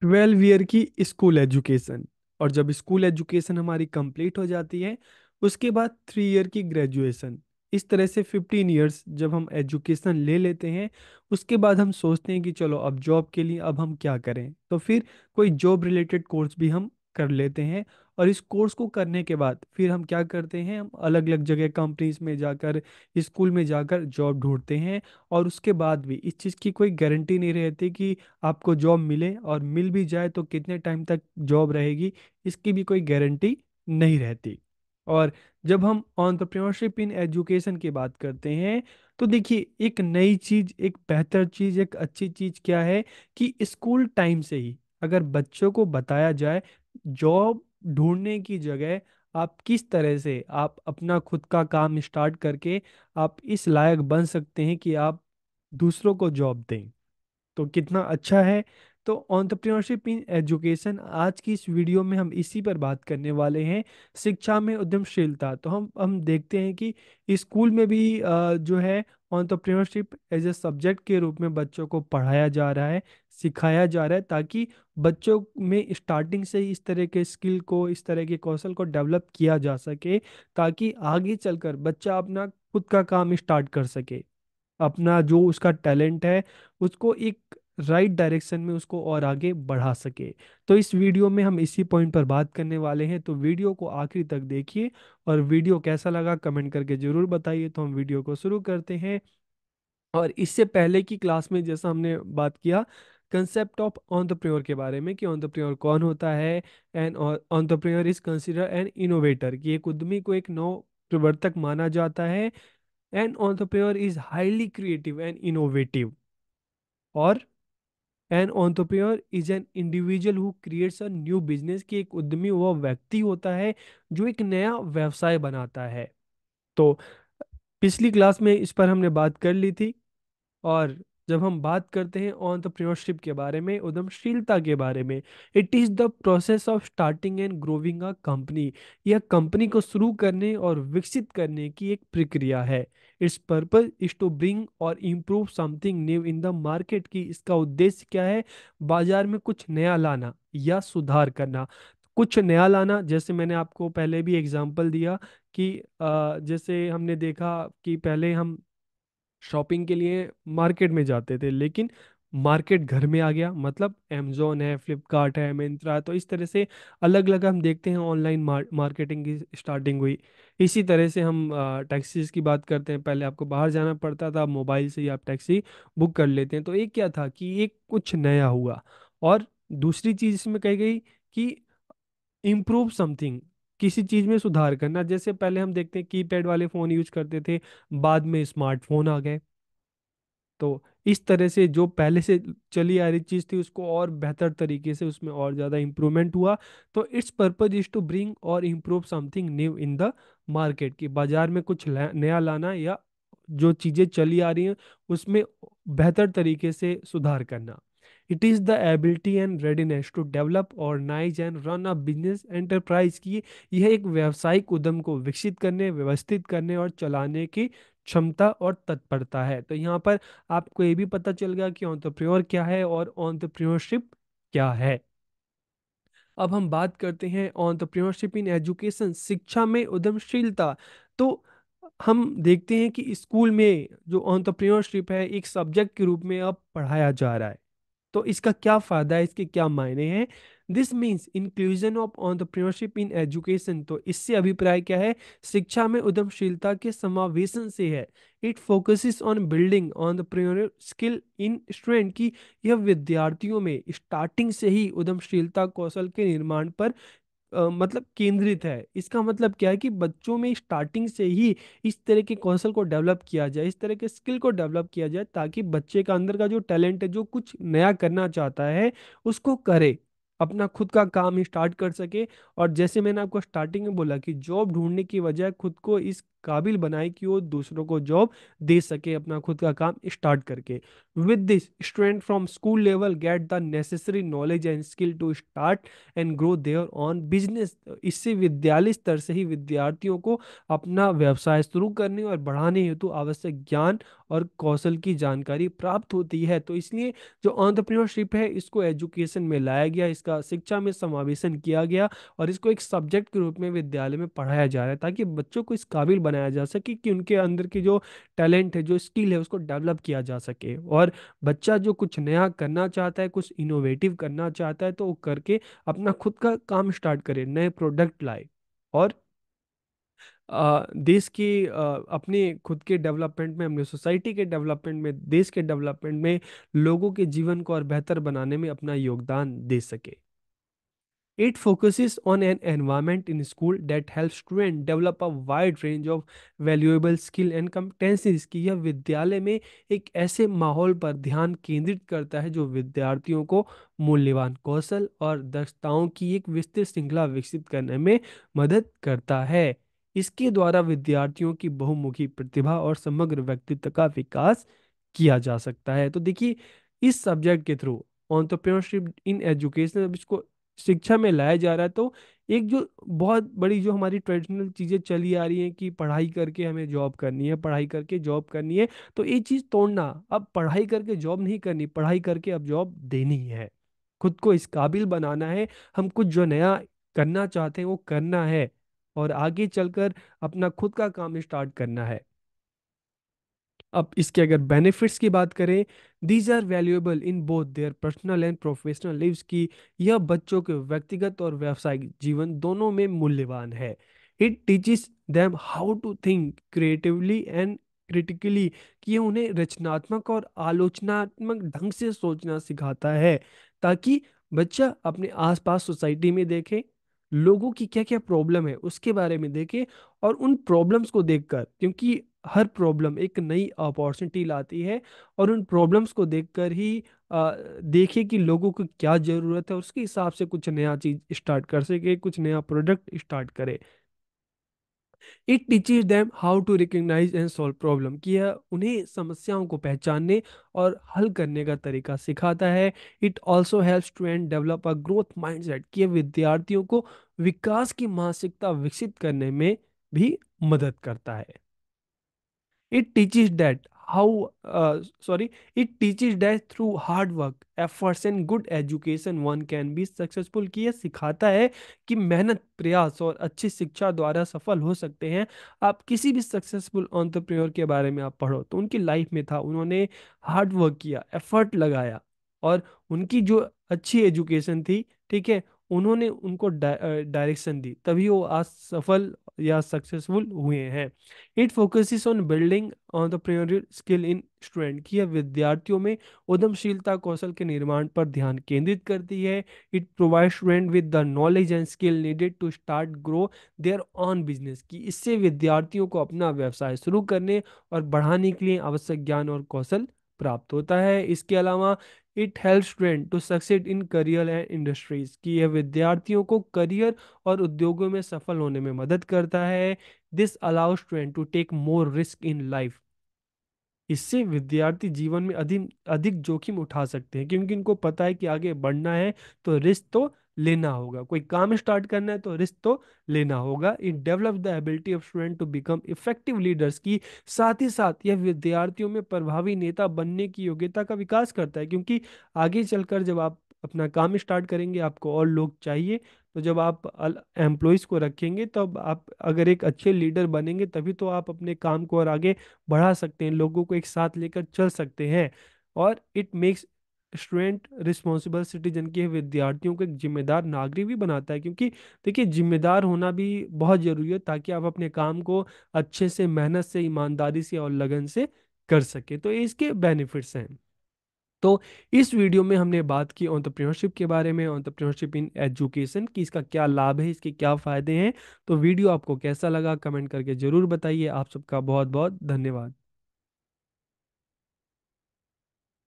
twelve year की school education और जब स्कूल एजुकेशन हमारी कंप्लीट हो जाती है उसके बाद थ्री ईयर की ग्रेजुएशन इस तरह से फिफ्टीन ईयर्स जब हम एजुकेशन ले लेते हैं उसके बाद हम सोचते हैं कि चलो अब जॉब के लिए अब हम क्या करें तो फिर कोई जॉब रिलेटेड कोर्स भी हम कर लेते हैं और इस कोर्स को करने के बाद फिर हम क्या करते हैं हम अलग अलग जगह कंपनीज में जाकर स्कूल में जाकर जॉब ढूंढते हैं और उसके बाद भी इस चीज़ की कोई गारंटी नहीं रहती कि आपको जॉब मिले और मिल भी जाए तो कितने टाइम तक जॉब रहेगी इसकी भी कोई गारंटी नहीं रहती और जब हम ऑन्टरप्रेन्योरशिप इन एजुकेशन की बात करते हैं तो देखिए एक नई चीज़ एक बेहतर चीज़ एक अच्छी चीज़ क्या है कि स्कूल टाइम से ही अगर बच्चों को बताया जाए जॉब ढूंढने की जगह आप किस तरह से आप अपना खुद का काम स्टार्ट करके आप इस लायक बन सकते हैं कि आप दूसरों को जॉब दें तो कितना अच्छा है तो ऑन्टरप्रिनरशिप इन एजुकेशन आज की इस वीडियो में हम इसी पर बात करने वाले हैं शिक्षा में उद्यमशीलता तो हम हम देखते हैं कि स्कूल में भी जो है ऑन्टरप्रिनरशिप एज ए सब्जेक्ट के रूप में बच्चों को पढ़ाया जा रहा है सिखाया जा रहा है ताकि बच्चों में स्टार्टिंग से ही इस तरह के स्किल को इस तरह के कौशल को डेवलप किया जा सके ताकि आगे चलकर बच्चा अपना खुद का काम स्टार्ट कर सके अपना जो उसका टैलेंट है उसको एक राइट डायरेक्शन में उसको और आगे बढ़ा सके तो इस वीडियो में हम इसी पॉइंट पर बात करने वाले हैं तो वीडियो को आखिरी तक देखिए और वीडियो कैसा लगा कमेंट करके ज़रूर बताइए तो हम वीडियो को शुरू करते हैं और इससे पहले की क्लास में जैसा हमने बात किया कंसेप्ट ऑफ ऑन्टरप्रेन्योर के बारे में कि ऑन्टरप्रेन्योर कौन होता है and entrepreneur is consider an innovator कि एक उद्यमी को एक नो प्रवर्तक माना जाता है and entrepreneur is highly creative and innovative और an entrepreneur is an individual who creates a new business की एक उद्यमी वह व्यक्ति होता है जो एक नया व्यवसाय बनाता है तो पिछली क्लास में इस पर हमने बात कर ली थी और जब हम बात करते हैं ऑन्टरप्रीनोरशिप के बारे में उद्यमशीलता के बारे में it is the process of starting and growing a company यह कंपनी को शुरू करने और विकसित करने की एक प्रक्रिया है its purpose is to bring or improve something new in the market की इसका उद्देश्य क्या है बाजार में कुछ नया लाना या सुधार करना कुछ नया लाना जैसे मैंने आपको पहले भी एग्जाम्पल दिया कि जैसे हमने देखा कि पहले हम शॉपिंग के लिए मार्केट में जाते थे लेकिन मार्केट घर में आ गया मतलब अमेजोन है फ्लिपकार्ट है मिंत्रा तो इस तरह से अलग अलग हम देखते हैं ऑनलाइन मार्केटिंग की स्टार्टिंग हुई इसी तरह से हम टैक्सीज की बात करते हैं पहले आपको बाहर जाना पड़ता था मोबाइल से ही आप टैक्सी बुक कर लेते हैं तो एक क्या था कि एक कुछ नया हुआ और दूसरी चीज़ इसमें कही गई कि इम्प्रूव समथिंग किसी चीज़ में सुधार करना जैसे पहले हम देखते हैं कीपैड वाले फ़ोन यूज करते थे बाद में स्मार्टफोन आ गए तो इस तरह से जो पहले से चली आ रही चीज़ थी उसको और बेहतर तरीके से उसमें और ज़्यादा इम्प्रूवमेंट हुआ तो its purpose is to bring or improve something new in the market कि बाज़ार में कुछ नया लाना या जो चीज़ें चली आ रही हैं उसमें बेहतर तरीके से सुधार करना it is the ability and readiness to develop organise and run a business enterprise की यह एक व्यावसायिक उद्यम को विकसित करने व्यवस्थित करने और चलाने की क्षमता और तत्परता है तो यहाँ पर आपको ये भी पता चल गया कि ऑन्टरप्रियोर क्या है और ऑन्टरप्रियोरशिप क्या है अब हम बात करते हैं ऑन्टरप्रियोरशिप इन एजुकेशन शिक्षा में उद्यमशीलता तो हम देखते हैं कि स्कूल में जो ऑन्टरप्रियोरशिप है एक सब्जेक्ट के रूप में अब पढ़ाया जा रहा है तो इसका क्या फ़ायदा है इसके क्या मायने हैं this means inclusion of entrepreneurship in education तो इससे अभिप्राय क्या है शिक्षा में उद्यमशीलता के समावेशन से है it focus on building entrepreneur skill in student की यह विद्यार्थियों में स्टार्टिंग से ही उद्यमशीलता कौशल के निर्माण पर मतलब केंद्रित है इसका मतलब क्या है कि बच्चों में स्टार्टिंग से ही इस तरह के कौशल को डेवलप किया जाए इस तरह के स्किल को डेवलप किया जाए ताकि बच्चे का अंदर का जो टैलेंट है जो कुछ नया करना चाहता है उसको करे अपना खुद का काम स्टार्ट कर सके और जैसे मैंने आपको स्टार्टिंग में बोला कि जॉब ढूंढने की बजाय खुद को इस काबिल बनाए कि वो दूसरों को जॉब दे सके अपना खुद का काम स्टार्ट करके with this student from school level get the necessary knowledge and skill to start and grow their own business इससे विद्यालय स्तर से ही विद्यार्थियों को अपना व्यवसाय शुरू करने और बढ़ाने हेतु आवश्यक ज्ञान और कौशल की जानकारी प्राप्त होती है तो इसलिए जो ऑन्टरप्रीनोरशिप है इसको एजुकेशन में लाया गया इसका शिक्षा में समावेशन किया गया और इसको एक सब्जेक्ट के रूप में विद्यालय में पढ़ाया जा रहा है ताकि बच्चों को इस काबिल बनाया जा सके कि उनके अंदर की जो टैलेंट है जो स्किल है उसको डेवलप किया जा सके और बच्चा जो कुछ नया करना चाहता है कुछ इनोवेटिव करना चाहता है तो वो करके अपना खुद का काम स्टार्ट करे नए प्रोडक्ट लाए और आ, देश की आ, अपने खुद के डेवलपमेंट में अपने सोसाइटी के डेवलपमेंट में देश के डेवलपमेंट में लोगों के जीवन को और बेहतर बनाने में अपना योगदान दे सके It focuses on an environment in school that helps students develop a wide range of valuable skill and competencies कि यह विद्यालय में एक ऐसे माहौल पर ध्यान केंद्रित करता है जो विद्यार्थियों को मूल्यवान कौशल और दक्षताओं की एक विस्तृत श्रृंखला विकसित करने में मदद करता है इसके द्वारा विद्यार्थियों की बहुमुखी प्रतिभा और समग्र व्यक्तित्व का विकास किया जा सकता है तो देखिए इस सब्जेक्ट के थ्रू ऑन्टरप्रेन्योरशिप इन एजुकेशन इसको शिक्षा में लाया जा रहा है तो एक जो बहुत बड़ी जो हमारी ट्रेडिशनल चीज़ें चली आ रही हैं कि पढ़ाई करके हमें जॉब करनी है पढ़ाई करके जॉब करनी है तो ये चीज़ तोड़ना अब पढ़ाई करके जॉब नहीं करनी पढ़ाई करके अब जॉब देनी है खुद को इस काबिल बनाना है हम कुछ जो नया करना चाहते हैं वो करना है और आगे चलकर अपना खुद का काम स्टार्ट करना है अब इसके अगर बेनिफिट्स की बात करें these are valuable in both their personal and professional lives की यह बच्चों के व्यक्तिगत और व्यावसायिक जीवन दोनों में मूल्यवान है it teaches them how to think creatively and critically कि यह उन्हें रचनात्मक और आलोचनात्मक ढंग से सोचना सिखाता है ताकि बच्चा अपने आसपास सोसाइटी में देखे लोगों की क्या क्या प्रॉब्लम है उसके बारे में देखें और उन प्रॉब्लम्स को देखकर क्योंकि हर प्रॉब्लम एक नई अपॉर्चुनिटी लाती है और उन प्रॉब्लम्स को देखकर ही देखें कि लोगों को क्या ज़रूरत है और उसके हिसाब से कुछ नया चीज़ स्टार्ट कर सके कुछ नया प्रोडक्ट स्टार्ट करे it teaches them how to recognise and solve problem कि यह उन्हें समस्याओं को पहचानने और हल करने का तरीका सिखाता है it also help to develop a growth mindset कि यह विद्यार्थियों को विकास की मानसिकता विकसित करने में भी मदद करता है it teaches that how sorry it teach teaches that through hard work efforts and good education one can be successful कि ये सिखाता है कि मेहनत प्रयास और अच्छी शिक्षा द्वारा सफल हो सकते हैं आप किसी भी सक्सेसफुल ऑन्टरप्रेन्योर के बारे में आप पढ़ो तो उनकी लाइफ में था उन्होंने हार्ड वर्क किया एफर्ट लगाया और उनकी जो अच्छी एजुकेशन थी ठीक है उन्होंने उनको डायरेक्शन uh, दी तभी वो आज सफल या सक्सेसफुल हुए हैं it focus on building on the prior skill in student की यह विद्यार्थियों में उद्यमशीलता कौशल के निर्माण पर ध्यान केंद्रित करती है it provide student with the knowledge and skill needed to start grow their own business की इससे विद्यार्थियों को अपना व्यवसाय शुरू करने और बढ़ाने के लिए आवश्यक ज्ञान और कौशल प्राप्त होता है इसके अलावा it help student to succeed in career and industries कि यह विद्यार्थियों को करियर और उद्योगों में सफल होने में मदद करता है this allow student to take more risk in life इससे विद्यार्थी जीवन में अधिक अधिक जोखिम उठा सकते हैं क्योंकि इनको पता है कि आगे बढ़ना है तो रिस्क तो लेना होगा कोई काम स्टार्ट करना है तो रिस्क तो लेना होगा it develop the ability of student to become effective leaders की साथ ही साथ यह विद्यार्थियों में प्रभावी नेता बनने की योग्यता का विकास करता है क्योंकि आगे चलकर जब आप अपना काम स्टार्ट करेंगे आपको और लोग चाहिए तो जब आप एम्प्लॉयज़ को रखेंगे तब तो आप अगर एक अच्छे लीडर बनेंगे तभी तो आप अपने काम को और आगे बढ़ा सकते हैं लोगों को एक साथ लेकर चल सकते हैं और it makes student responsible citizen की है विद्यार्थियों को एक जिम्मेदार नागरिक भी बनाता है क्योंकि देखिए जिम्मेदार होना भी बहुत ज़रूरी है ताकि आप अपने काम को अच्छे से मेहनत से ईमानदारी से और लगन से कर सके तो इसके बेनिफिट्स हैं तो इस वीडियो में हमने बात की ऑन्टरप्रीनरशिप के बारे में ऑन्टरप्रीनरशिप इन एजुकेशन की इसका क्या लाभ है इसके क्या फ़ायदे हैं तो वीडियो आपको कैसा लगा कमेंट करके ज़रूर बताइए आप सबका बहुत बहुत धन्यवाद